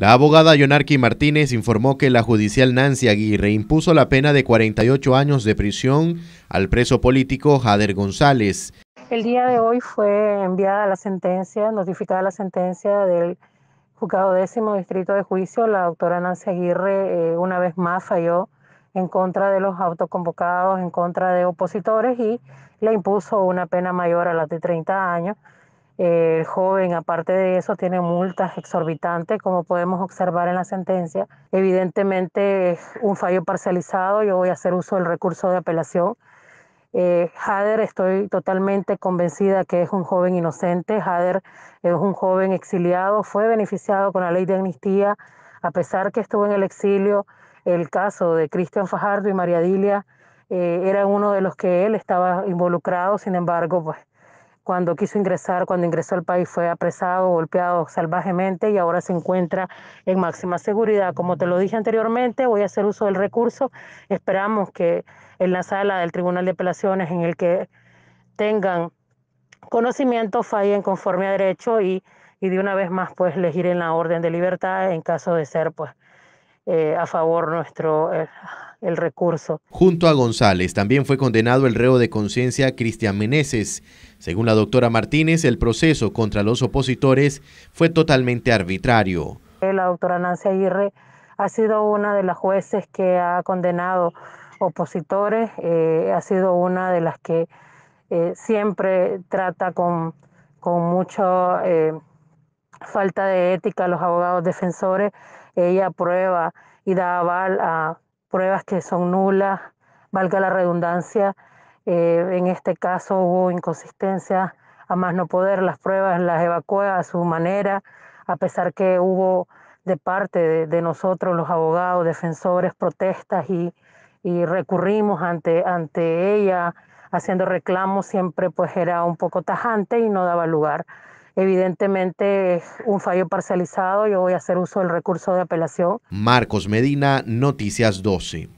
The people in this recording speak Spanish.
La abogada Yonarqui Martínez informó que la judicial Nancy Aguirre impuso la pena de 48 años de prisión al preso político Jader González. El día de hoy fue enviada la sentencia, notificada la sentencia del juzgado décimo distrito de juicio. La doctora Nancy Aguirre eh, una vez más falló en contra de los autoconvocados, en contra de opositores y le impuso una pena mayor a la de 30 años el joven, aparte de eso, tiene multas exorbitantes, como podemos observar en la sentencia. Evidentemente es un fallo parcializado, yo voy a hacer uso del recurso de apelación. Eh, Hader, estoy totalmente convencida que es un joven inocente. Hader es un joven exiliado, fue beneficiado con la ley de amnistía, a pesar que estuvo en el exilio. El caso de Cristian Fajardo y María Dilia eh, era uno de los que él estaba involucrado, sin embargo, pues cuando quiso ingresar, cuando ingresó al país, fue apresado, golpeado salvajemente y ahora se encuentra en máxima seguridad. Como te lo dije anteriormente, voy a hacer uso del recurso. Esperamos que en la sala del Tribunal de Apelaciones en el que tengan conocimiento fallen conforme a derecho y, y de una vez más pues elegir en la orden de libertad en caso de ser pues eh, a favor nuestro eh, el recurso. Junto a González también fue condenado el reo de conciencia Cristian Meneses. Según la doctora Martínez, el proceso contra los opositores fue totalmente arbitrario. La doctora Nancy Aguirre ha sido una de las jueces que ha condenado opositores, eh, ha sido una de las que siempre trata con, con mucho falta de ética los abogados defensores, ella aprueba y da aval a pruebas que son nulas, valga la redundancia. Eh, en este caso hubo inconsistencia, a más no poder, las pruebas las evacúa a su manera, a pesar que hubo de parte de, nosotros, los abogados, defensores, protestas y, y, recurrimos ante, ante ella haciendo reclamos, siempre pues era un poco tajante y no daba lugar. Evidentemente, un fallo parcializado, yo voy a hacer uso del recurso de apelación. Marcos Medina, Noticias 12.